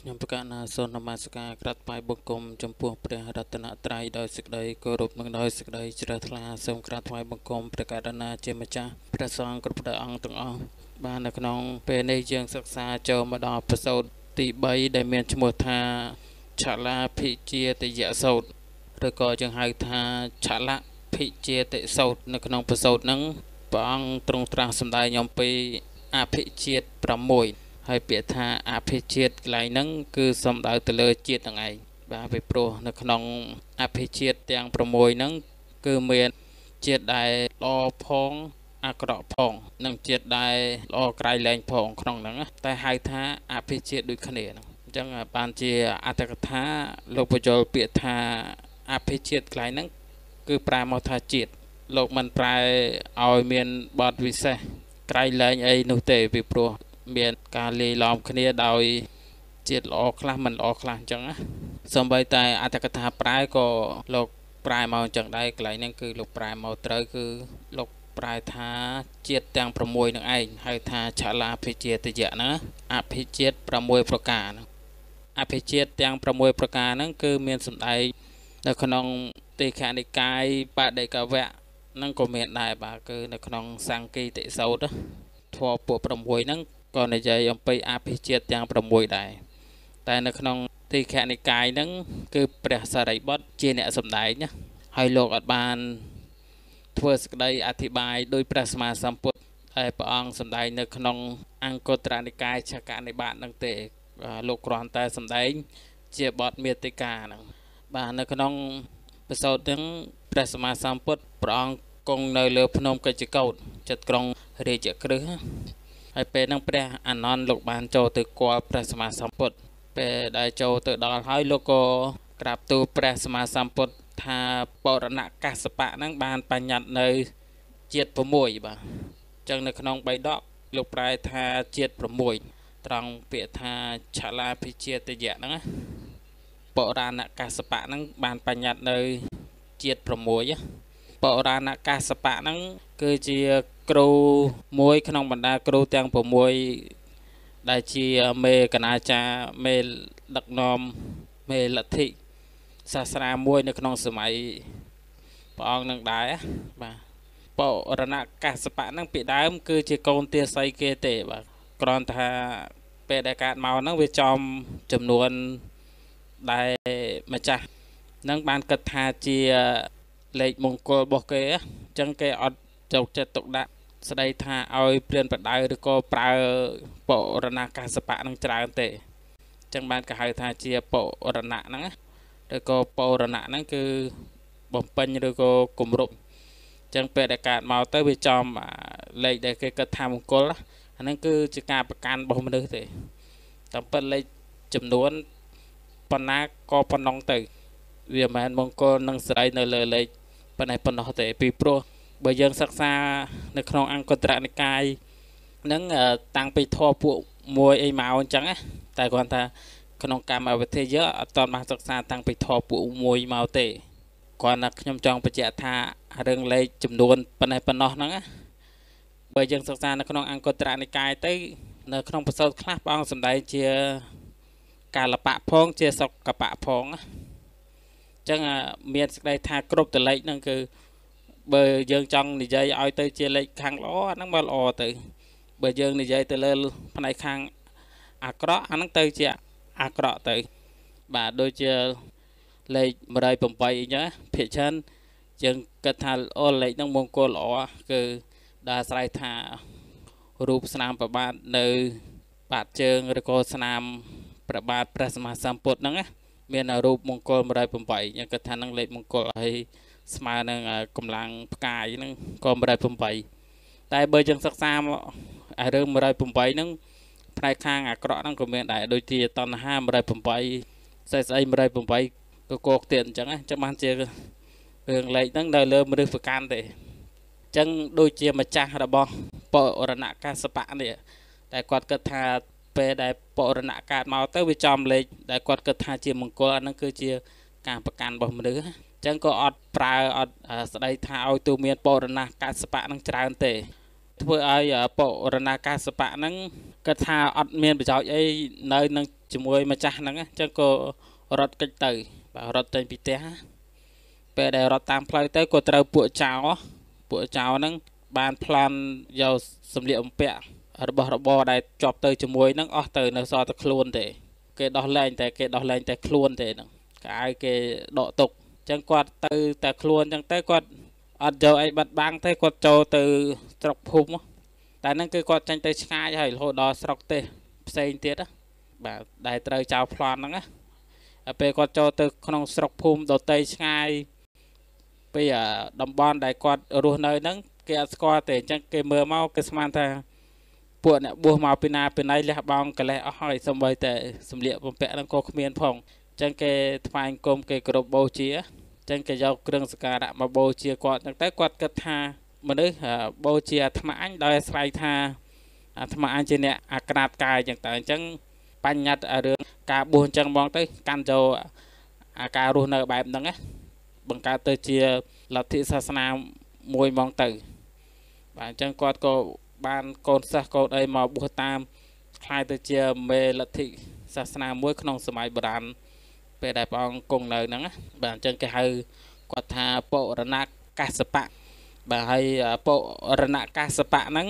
ខ្ញុំប្រកាសណាសូមនមស្ការក្រាត់បាយបង្គំចំពោះព្រះរតនត្រ័យដោយសេចក្តីគោរពនិងដោយសេចក្តីជ្រះថ្លាសូមក្រាត់ថ្វាយបង្គំព្រះករណាជាម្ចាស់ព្រះសង្ឃគ្រប់ព្រះអង្គទាំងអស់បាននៅក្នុងពេលនេះយើងសិក្សាចូលមកដល់ប្រសូតទី3ដែលមានឈ្មោះថាឆលាភិជាតយៈសោតឬក៏យើងហៅថាឆលាភិជាតិសោតនៅក្នុងប្រសូតហ្នឹងព្រះអង្គទ្រង់ត្រាស់សម្ដែងអំពីអភិជាតិ6ហើយពាក្យថាអភិជាតិកន្លែងហ្នឹងគឺសំដៅទៅលើជាតិទាំងឯងបាទពីព្រោះនៅក្នុងអភិជាតិទាំង6ហ្នឹងគឺមានជាតិដែលល្អផងអាក្រក់ផងនិងជាតិដែលល្អក្រៃលែង ផងក្នុងហ្នឹង តែហៅថាអភិជាតិដូចគ្នាហ្នឹងអញ្ចឹងបានជាអត្តកថាលោកបញ្យលពាក្យថាអភិជាតិកន្លែងហ្នឹងគឺប្រែមកថាជាតិលោកមិនប្រែឲ្យមានបទវិសេសក្រៃលែងអីនោះទេពីព្រោះមានការលាយឡំគ្នាដោយ ជាតិល្អខ្លះមិនល្អខ្លះអញ្ចឹងណាសំបីតែអត្តកថាប្រែក៏លោកប្រែមកអញ្ចឹងដែរកន្លែងហ្នឹងគឺលោកប្រែមកត្រូវគឺលោកប្រែថាជាតិទាំង6នឹងឯងហៅថាឆលាភិជាតិយៈណាអភិជាតិ6ប្រការហ្នឹងអភិជាតិទាំង6ប្រការហ្នឹងគឺមានសម្ដែងនៅក្នុងទេខនិកាយបដិកវៈហ្នឹងក៏មានដែរបាទគឺនៅក្នុងសង្កេតិសោតធម៌ពួក6ហ្នឹងក៏និយាយអំពីអភិជាតិទាំង6ដែរតែនៅក្នុង ទីខនិកាយហ្នឹងគឺព្រះសារីបុត្រជាអ្នកសម្ដែងណាហើយលោកអត់បាន ធ្វើសក្តីអធិប្បាយដោយព្រះសម្មាសម្ពុទ្ធហើយព្រះអង្គសម្ដែងនៅក្នុង អង្គត្រនិកាយឆកនិបាតហ្នឹងទេលោកគ្រាន់តែសម្ដែងជាបទមេតិកាហ្នឹងបាទនៅ ក្នុងប្រសោតហ្នឹងព្រះសម្មាសម្ពុទ្ធព្រះអង្គគង់នៅលើភ្នំកិច្ចកោតចិត្តក្រុងរាជក្រឹសហើយពេលហ្នឹងព្រះអានន្ទលោកបានចូលទៅគាល់ព្រះសម្មាសម្ពុទ្ធពេលដែលចូលទៅដល់ហើយលោកក៏ក្រាបទូលព្រះសម្មាសម្ពុទ្ធថាបរណកាសបៈហ្នឹងបានបញ្ញត្តិនៅជាតិ6បាទអញ្ចឹងនៅ ក្នុងបៃដកលោកប្រែថាជាតិ6ត្រង់ពាក្យថាឆលាភិជាតិយៈហ្នឹងណាបរាណកាសបៈហ្នឹងបានបញ្ញត្តិនៅជាតិ6បរាណកាសបៈហ្នឹង គឺជាគ្រូមួយក្នុងបណ្ដាគ្រូទាំង6ដែលជាមេកណាចារមេដឹកនាំមេលទ្ធិសាស្ត្រាមួយនៅក្នុងសម័យព្រះអង្គនឹងដែរបាទបរណកាសបៈហ្នឹងពីដើមគឺជាកូនទាស័យគេទេបាទគ្រាន់ថាពេលដែលកើតមកហ្នឹងវាចំចំនួនដែលម្ចាស់នឹងបានគិតថាជាលេខមង្គលរបស់គេអញ្ចឹងគេអត់ចូលចិត្តទុកដាក់ស្ដីថាឲ្យព្រានប្រដៅឬក៏ប្រើបរណកាសបៈនឹងច្រើនទេចឹងបានគេហៅថាជាបរណៈហ្នឹងឬក៏បរណៈហ្នឹងគឺបំពេញឬក៏គម្រប់ចឹងពេលដែលកើតមកទៅវាចំលេខដែលគេគិតថាមង្គលអាហ្នឹងគឺជាការប្រកាន់របស់មនុស្សទេតាមពិតលេខចំនួនប៉ុណ្ណាក៏ប៉ុណ្ណឹងទៅវាមិនមែនមង្គលនឹងស្រីនៅលើលេខប៉ុណ្ណេះប៉ុណ្ណោះទេពីព្រោះបើយើងសិក្សានៅក្នុងអង្គត្រនិកាយនឹងតាំងពីធေါ်ពួកមួយអីមកអញ្ចឹងណាតែគ្រាន់តែក្នុងកម្មវិធីយើងអត់តបានសិក្សាតាំងពីធေါ်ពួកមួយមកទេគ្រាន់តែខ្ញុំចង់បញ្ជាក់ថារឿងលេខចំនួនប៉ុណ្ណេះប៉ុណ្ណោះហ្នឹងណាបើយើងសិក្សានៅក្នុងអង្គត្រនិកាយទៅនៅក្នុងបសោតខ្លះព្រះអង្គសំដែងជាកាលបៈផង ជាសុកបៈផងណាអញ្ចឹងមានសេចក្តីថាគ្រប់តលេខហ្នឹងគឺបើយើងចង់និយាយឲ្យទៅជាលេខខាងល្អអាហ្នឹងមកល្អទៅបើយើងនិយាយទៅលើផ្នែកខាងអាក្រក់អាហ្នឹងទៅជាអាក្រក់ទៅ បាទដូចជាលេខ108អីចឹងភាគច្រើនយើងគិតថាល្អលេខហ្នឹងមង្គលល្អគឺដែលអាស្រ័យថារូបស្នាមប្របាទនៅបាតជើងឬក៏ស្នាមប្របាទព្រះសម្មាសម្ពុទ្ធហ្នឹងណាមានរូបមង្គល108យើងគិតថានឹងលេខមង្គលហើយស្មើនឹងកម្លាំងផ្កាយហ្នឹងក៏108តែបើយើងសិក្សារឿង108ហ្នឹងផ្នែកខាងអាក្រក់ហ្នឹងក៏មានដែរដូចជាតណ្ហា108សេះស្អី108ក៏កកទៀតអញ្ចឹងណាចាំបានជារឿងលេខហ្នឹងនៅលើមនុស្សប្រកាន់ទេអញ្ចឹងដូចជាម្ចាស់របស់បរណកាសបៈនេះតែគាត់គិតថាពេលដែលបរណកាតមកទៅវាចំលេខដែលគាត់គិតថាជាមង្គលអាហ្នឹងគឺជាការប្រកាន់របស់មនុស្សចឹងក៏អត់ប្រើអត់ស្ដីថាឲ្យទូមានបរណាកាសបៈនឹងច្រើនទេ ធ្វើឲ្យបរណាកាសបៈហ្នឹងគាត់ថាអត់មាន ប្រយោជន៍អីនៅនឹងជាមួយម្ចាស់ហ្នឹងចឹងក៏រត់គេចទៅបាទរត់ចេញពីផ្ទះពេលដែលរត់តាមផ្លូវទៅក៏ត្រូវពួកចោពួកចោហ្នឹងបានប្លន់យកសម្លៀកបំពាក់របស់របរដែលជាប់ទៅជាមួយនឹងអស់ទៅនៅសល់តែខ្លួនទេ គេដោះលែងតែគេដោះលែង តែខ្លួនទេហ្នឹងកាយគេដកទុកចឹងគាត់ទៅតែខ្លួនចឹងទៅគាត់អត់យកអីបាត់បាំងទេគាត់ចូលទៅស្រុកភូមិតែហ្នឹងគឺគាត់ចាញ់ទៅឆ្ងាយហើយរហូតដល់ស្រុកទេផ្សេងទៀតបាទដែលត្រូវចោលប្លន់ហ្នឹងណាពេលគាត់ចូលទៅក្នុង ស្រុកភូមិដតីឆ្ងាយពីតំបន់ដែលគាត់រស់នៅហ្នឹងគេអត់ស្គាល់ទេអញ្ចឹងគេមើលមកគេស្មានថាពួកអ្នកបួសមកពីណាពីណៃលះបង់កលេសអស់ហើយសម្បីតែសម្លៀកបំពាក់ហ្នឹងក៏គ្មានផងចឹងគេថ្វាយអង្គមគេគោរពបូជាចឹងគេយកគ្រឿងសក្ការៈមកបូជាគាត់ហ្នឹងទៅគាត់គិតថា មនុស្សបូជាអាត្មាអញដោយអាស្រ័យថាអាត្មាអញជាអ្នកអាក្រាតកាយចឹងទៅអញ្ចឹងបញ្ញត្តិរឿងការបួសអញ្ចឹងមកទៅកាន់ចូលអាការរស់នៅបែបហ្នឹងណាបង្កើតទៅជាលទ្ធិសាសនាមួយមកទៅ បាទអញ្ចឹងគាត់ក៏បានកូនសិស្សកូនអីមកបួសតាមคล้ายទៅជាមេលទ្ធិសាសនាមួយក្នុងសម័យបុរាណពេលដែលព្រះអង្គគង់នៅហ្នឹងបាទអញ្ចឹងគេហៅគាត់ថាពរណកាសបៈបាទហើយពរណកាសបៈហ្នឹង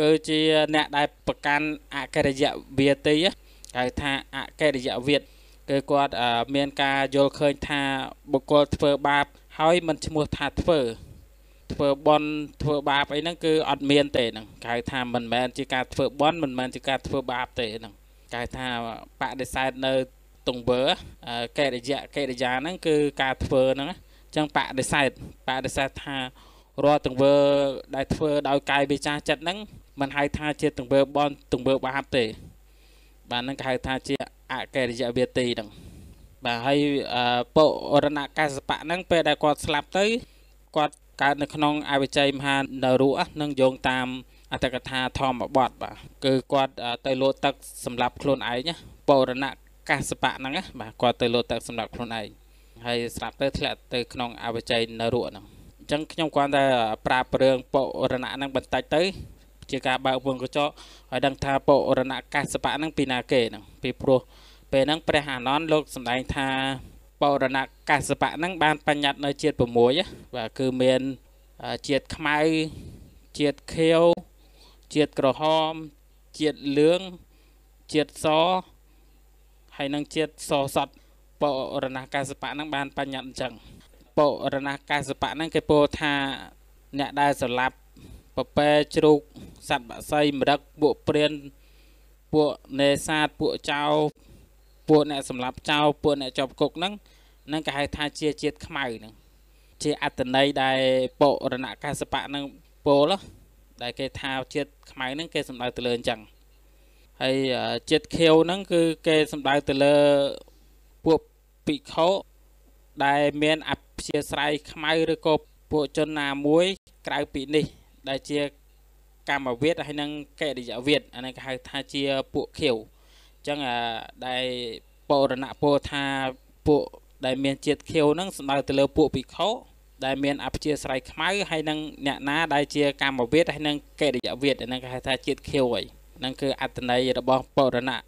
គឺជាអ្នកដែលប្រកាន់អកិរិយវាទីហៅថាអកិរិយវាទគឺគាត់មានការយល់ឃើញថាបុគ្គលធ្វើបាបហើយមិនឈ្មោះថាធ្វើធ្វើបន់ធ្វើបាបអីហ្នឹងគឺអត់មានទេហ្នឹងគេហៅថាមិនមែនជាការធ្វើបន់មិនមែនជាការធ្វើបាបទេហ្នឹងគេហៅថាបដិសេធនៅទង្វើកិរិយាកិរិយាហ្នឹងគឺការធ្វើហ្នឹងអញ្ចឹងបដិសេធបដិសេធថារាល់ទង្វើដែលធ្វើដោយកាយវាចាស់ចិត្តហ្នឹងมันហៅថាជាទង្វើបនទង្វើបាបទេបាទហ្នឹងគេហៅថាជាអកិរិយាវេទីហ្នឹងបាទហើយពរណកាសបៈហ្នឹងពេលដែលគាត់ស្លាប់ទៅគាត់កើតនៅក្នុងអវិជ័យមហានរុនឹងយោងតាមអត្តកថាធម្មបទបាទគឺគាត់ទៅលោតទឹកសម្រាប់ខ្លួនឯងណាបរណកាសបៈហ្នឹងណាបាទគាត់ទៅលោតទឹកសម្រាប់ខ្លួនឯងហើយស្រាប់ទៅធ្លាក់ទៅក្នុងអវជ័យនរៈហ្នឹងអញ្ចឹងខ្ញុំគាត់តែប្រាប់រឿងបុរណៈហ្នឹងបន្តិចទៅ ជាការបើកវងកញ្ចក់ហើយដឹងថាបុរណៈកាសបៈហ្នឹងពីណាគេហ្នឹងពីព្រោះពេលហ្នឹងព្រះអានន្ទលោកសម្ដែងថាបរណកាសបៈហ្នឹងបានបញ្ញត្តិនៅជាតិ6បាទគឺមានជាតិខ្មៅជាតិខៀវជាតិក្រហមជាតិលឿងជាតិសហើយនឹងជាតិសសតបរណកាសបៈហ្នឹងបាន បញ្ញត្តិអញ្ចឹងបរណកាសបៈហ្នឹងគេពោលថាអ្នកដែលស្រឡាប់ពពែជ្រូកសត្វបក្សីមរឹកពួកព្រានពួកនេសាទពួកចៅពួកអ្នកសម្លាប់ចៅ ពួកអ្នកជាប់គុកហ្នឹងនឹងគេហៅថាជាជាតិខ្មៅហ្នឹងជាអត្តន័យដែលបរណកាសបៈហ្នឹងពោលដែលគេថាជាតិខ្មៅហ្នឹងគេសំដៅទៅលើអញ្ចឹងហើយជាតិខៀវហ្នឹងគឺគេសំដៅទៅលើពួកភិក្ខុដែលមានអព្យាស្រ័យខ្មៅឬក៏ពួកជនណាមួយក្រៅពីនេះ ដែលជាកម្មវិធីហើយនិងកិរិយាវិទ្យអានេះគេហៅថាជាពួកខៀវអញ្ចឹងដែលបរណពោថាពួកដែលមានជាតិខៀវហ្នឹងសំដៅទៅលើពួកភិក្ខុដែលមានអព្យាស្រ័យខ្មៅហើយនឹងអ្នកណាដែលជាកម្មវិធីហើយនិងកិរិយាវិទ្យអានេះគេហៅថាជាតិខៀវហើយហ្នឹងគឺអត្តន័យរបស់បរណៈ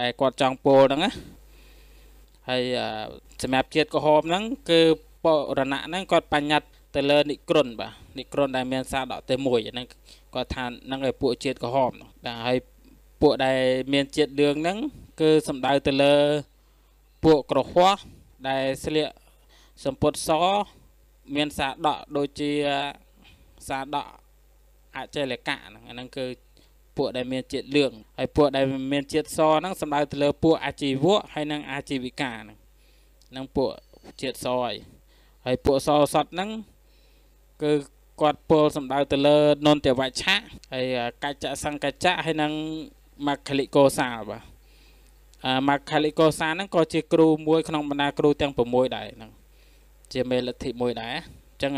ដែលគាត់ចង់ពោលហ្នឹងណាហើយសម្រាប់ជាតិក្រហមហ្នឹងគឺបរណៈហ្នឹងគាត់បញ្ញត្តិទៅលើនិក្រុនបាទនិក្រុនដែលមានសារដកទេមួយហ្នឹងគាត់ថាហ្នឹងឲ្យពួកជាតិក្រហមតែឲ្យពួកដែលមានជាតិលឿងហ្នឹងគឺសំដៅទៅលើពួកក្រហោះដែលស្លៀកសំពត់សមានសារដកដូចជាសារដកអចលកៈហ្នឹងអាហ្នឹងគឺពួកដែលមានជាតិលឿងហើយពួកដែលមានជាតិសហ្នឹងសំដៅទៅលើពួកអាជីវកហើយនិងអាជីវិកាហ្នឹងនឹងពួកជាតិសហើយហើយពួកសសតហ្នឹងគឺគាត់ពលសំដៅទៅលើនន្ទវច្ឆៈហើយកច្ចសង្កច្ចៈហើយនិងមគ្គលិកោសាលបាទអាមគ្គលិកោសាហ្នឹងក៏ជា គ្រូមួយក្នុងបណ្ដាគ្រូទាំង6ដែរហ្នឹងជាមេលទ្ធិមួយដែរអញ្ចឹង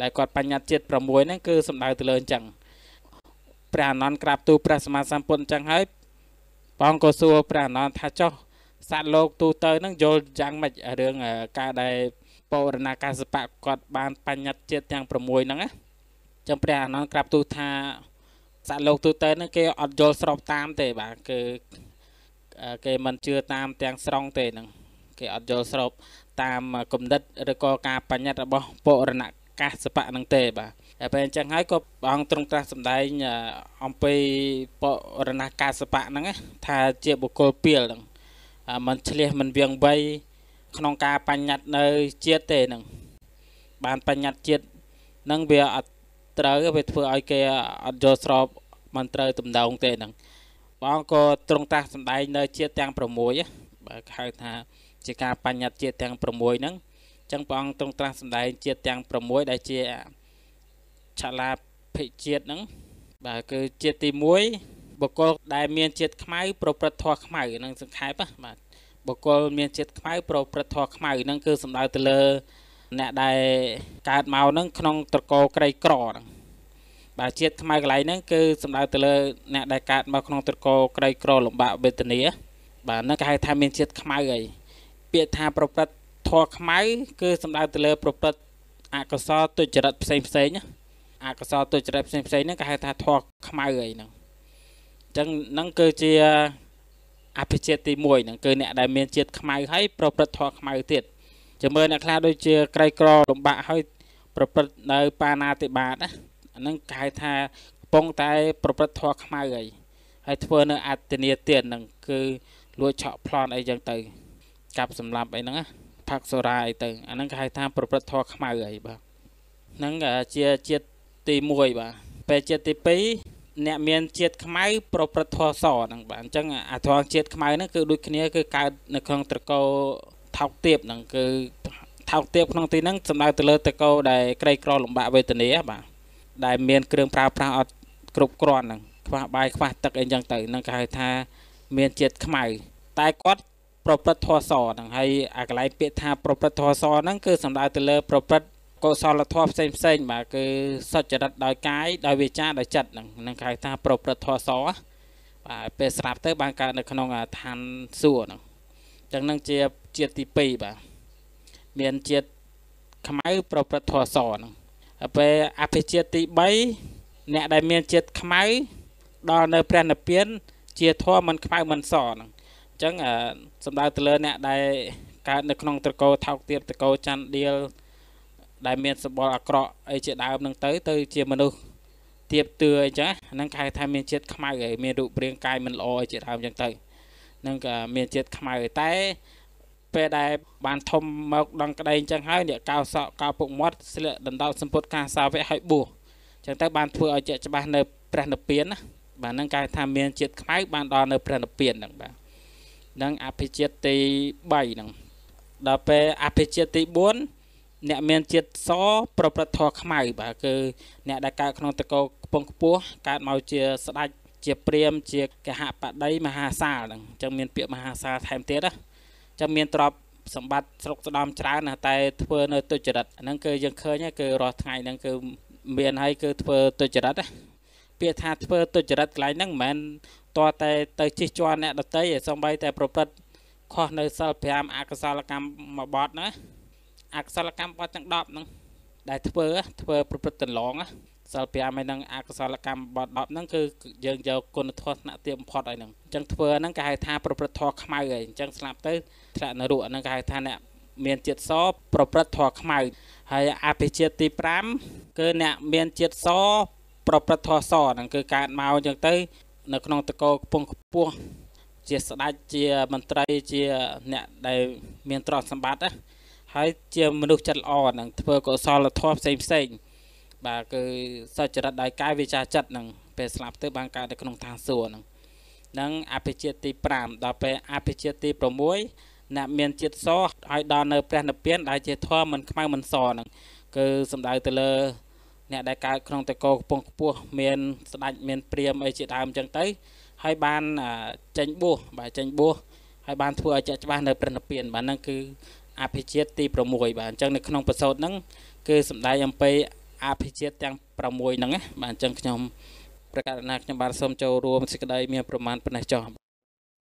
ដែលគាត់បញ្ញត្តិជាតិ6ហ្នឹងគឺសំដៅទៅលើអញ្ចឹងព្រះអានន្ទក្រាបទូលព្រះសម្មាសម្ពុទ្ធអញ្ចឹងហើយបងក៏សួរព្រះអានន្ទថាចុះសត្វលោកទូទៅនឹងយល់យ៉ាងម៉េចរឿងការដែលបរណាកាសបៈគាត់បានបញ្ញត្តិជាតិទាំង6ហ្នឹងណាចឹងព្រះអានន្ទក្រាបទូលថាសត្វលោកទូទៅហ្នឹងគេអត់យល់ស្របតាមទេបាទគឺគេមិនជឿតាមទាំងស្រុងទេហ្នឹងគេអត់យល់ស្រប តាមគំនិតឬក៏ការបញ្ញត្តិរបស់បរណកាសសបៈនឹងទេ បាទតែពេលអញ្ចឹងហើយក៏ព្រះអង្គទ្រង់ត្រាស់សម្ដែងអំពីបរណកាសបៈហ្នឹងថាជាបុគ្គលពាលហ្នឹងมันឆ្លៀសมันវៀងវៃក្នុងការបញ្ញត្តិនៅជាតិទេហ្នឹងបានបញ្ញត្តិជាតិហ្នឹងវាអត់ត្រូវវាធ្វើឲ្យគេអត់យកស្របមិនត្រូវតំណងទេហ្នឹងព្រះអង្គក៏ទ្រង់ត្រាស់សម្ដែងនៅជាតិទាំង6បាទហៅថាជាការបញ្ញត្តិជាតិទាំង6ហ្នឹងចឹងព្រះអង្គទ្រង់ត្រាស់សម្ដែងជាតិទាំង6ដែលជាឆលាភិជាតិហ្នឹងបាទគឺជាតិទី1បុគ្គលដែលមានជាតិខ្មៅប្រព្រឹត្តធម៌ខ្មៅនឹងសង្ខេបបាទបុគ្គលមានជាតិខ្មៅប្រព្រឹត្តធម៌ខ្មៅហ្នឹងគឺសំដៅទៅលើ អ្នកដែលកើតមកហ្នឹងក្នុងត្រកូលក្រីក្រហ្នឹងបាទជាតិខ្មៅកន្លែងហ្នឹងគឺសំដៅទៅលើអ្នកដែលកើតមកក្នុងត្រកូលក្រីក្រលំបាកវេទនា បាទហ្នឹងគេហៅថាមានជាតិខ្មៅអីពាក្យថាប្រព្រឹត្តធរខ្មៅគឺសំដៅទៅលើប្រព្រឹត្តអកុសលទុច្ចរិតផ្សេងផ្សេងអកុសលទុច្ចរិតផ្សេងផ្សេងហ្នឹងគេហៅថាធរខ្មៅអីហ្នឹងអញ្ចឹងហ្នឹងគឺជាអភិជាតិទី1ហ្នឹងគឺអ្នកដែលមានជាតិខ្មៅហើយប្រព្រឹត្តធរខ្មៅទៀតចាំមើលអ្នកខ្លះដូចជា ក្រៃក្រលំបាក់ហើយប្រព្រឹត្តនៅបាណាតិបាតណាអាហ្នឹងគេហៅថាកំពុងតែ ប្រព្រឹត្តធរខ្មៅហើយហើយធ្វើនៅអត្តនីទៀតហ្នឹងគឺលួចឆក់ប្លន់អីចឹងទៅកាប់សម្លាប់អីហ្នឹងណាផាក់សូរ៉ាអីទៅអាហ្នឹងគេហៅថា ប្រព្រឹត្តធម៌ខ្មៅអីបាទហ្នឹងជាជាតិទី1បាទពេលជាតិទី2អ្នកមានជាតិខ្មៅប្រព្រឹត្តធម៌សហ្នឹងបាទអញ្ចឹងអាធម៌ជាតិខ្មៅហ្នឹងគឺដូចគ្នាគឺកើតនៅក្នុងត្រកោថោកទាបហ្នឹងគឺថោកទាបក្នុងទីហ្នឹងសំដៅទៅលើត្រកោដែលក្រីក្រលំបាកវេទនាបាទដែលមានគ្រឿងប្រើប្រាស់អត់គ្រប់គ្រាន់ហ្នឹងខ្វះបាយខ្វះទឹកអីចឹងទៅហ្នឹងគេហៅថាមានជាតិខ្មៅតែគាត់ប្រព្រឹត្តធម៌សហ្នឹងហើយអាកន្លែងពាក្យថាប្រព្រឹត្តធម៌សហ្នឹងគឺសំដៅទៅលើប្រព្រឹត្តកុសលធម៌ផ្សេងផ្សេងបាទគឺសុចរិតដោយកាយដោយវាចាដោយចិត្តហ្នឹងនឹងហៅថាប្រព្រឹត្តធម៌សបាទពេលស្រាប់ទៅ បានកើតនៅក្នុងឋានសួគ៌ហ្នឹងចឹងនឹងជាជាតិទី2បាទមានជាតិខ្មៅប្រព្រឹត្តធម៌សហ្នឹងហើយពេលអភិជាតិទី3អ្នកដែលមានជាតិខ្មៅដល់នៅព្រះនិព្វានជាធម៌មិនខ្មៅមិនសហ្នឹងចឹងសម្ដៅទៅលើអ្នកដែលកើតនៅក្នុងត្រកោថោកទាបត្រកោច័ន្ទដៀលដែលមានសម្បល់អាក្រក់អីជាដើមនឹងទៅទៅជាមនុស្សទៀបទឿអីចាហ្នឹងគេថាមានជាតិខ្មៅអីមានរូបរាងកាយមិនល្អអីជាដើមចឹងទៅនឹងក៏មានជាតិខ្មៅតែពេលដែលបានធំមកដល់ក្តីអញ្ចឹងហើយអ្នកកៅសក់កៅពុកមាត់ស្លៀកដណ្ដោតសម្ពុតកាសាវៈឲ្យបួសអញ្ចឹងទៅបានធ្វើឲ្យជាក់ច្បាស់នៅព្រះនិព្វានណាបាទហ្នឹងគេថាមានជាតិខ្មៅបានដល់នៅព្រះនិព្វានហ្នឹងបាទនិងអភិជាតិទី3ហ្នឹងដល់ពេលអភិជាតិទី4អ្នកមានជាតិសប្រព្រឹត្តធម៌ខ្មៅបាទគឺ អ្នកដែលកើតក្នុងតកោខ្ពង់ខ្ពស់កើតមកជា ស្ដេចជាព្រាមជាកហបតីមហាសាលហ្នឹងអញ្ចឹងមានពាក្យមហាសាលថែមទៀតណាអញ្ចឹងមានទ្រព្យសម្បត្តិស្រុកស្ដំច្រើនណាស់តែធ្វើនៅទុច្ចរិតហ្នឹងគឺយើងឃើញគឺរាល់ថ្ងៃហ្នឹងគឺមានហើយគឺធ្វើទុច្ចរិតណាពាក្យថាធ្វើទុច្ចរិតកន្លែងហ្នឹងមិនមែនតរតែទៅជិះជាន់អ្នកដតីឯសំបីតែប្រព្រឹត្តខុសនៅសិល5អកុសលកម្មមួយបទណាអកុសលកម្មបទទាំង10ហ្នឹងដែលធ្វើ ធ្វើប្រព្រឹត្តតឡងសិល5ហើយនឹងអកុសលកម្មបទ10ហ្នឹងគឺយើងយកគុណធម៌ថ្នាក់ទាបបំផុតឲ្យហ្នឹងអញ្ចឹងធ្វើហ្នឹងគេហៅថាប្រព្រឹត្តធម៌ខ្មៅហើយអញ្ចឹងស្លាប់ទៅធ្លាក់នរកហ្នឹងគេហៅថាអ្នកមានចិត្តស ប្រព្រឹត្តធម៌ខ្មៅហើយអភិជាតិទី5គឺអ្នកមានចិត្តសប្រព្រឹត្តធម៌សហ្នឹង គឺកើតមកអញ្ចឹងទៅនៅក្នុងតកោកំពង់ខ្ពស់ជាស្ដេចជាមន្ត្រីជាអ្នកដែលមានទ្រព្យសម្បត្តិណាហើយជាមនុស្សចិត្តល្អនឹងធ្វើកុសលធម៌ផ្សេងផ្សេងបាទគឺសុចរិតដោយកាយវាចាចិត្តនឹងពេលស្លាប់ទៅ បានកើតនៅក្នុងឋានសួគ៌នឹងនឹងអភិជាតិទី5ដល់ពេលអភិជាតិទី6អ្នកមានចិត្តសឲ្យដល់នៅព្រះនិព្វានដែលជាធម៌មិនខ្មៅមិនសនឹងគឺសំដៅទៅលើអ្នកដែលកើតក្នុងតកោកំពង់ខ្ពស់មានស្ដាច់មានព្រាមអីជាដើមអញ្ចឹងទៅហើយបានចេញបួសបាទចេញបួសហើយបានធ្វើឲ្យចាក់ច្បាស់នៅព្រះនិព្វានបាទហ្នឹងគឺអភិជាតិទី6បាទអញ្ចឹងនៅក្នុងប្រសូតហ្នឹងគឺសំដែងអំពីអភិជាតិទាំង6ហ្នឹងណាបាទអញ្ចឹងខ្ញុំប្រកាសណាខ្ញុំបាទសូមចូលរួមសេចក្តីមានប្រមាណប៉ុណ្ណេះចុះ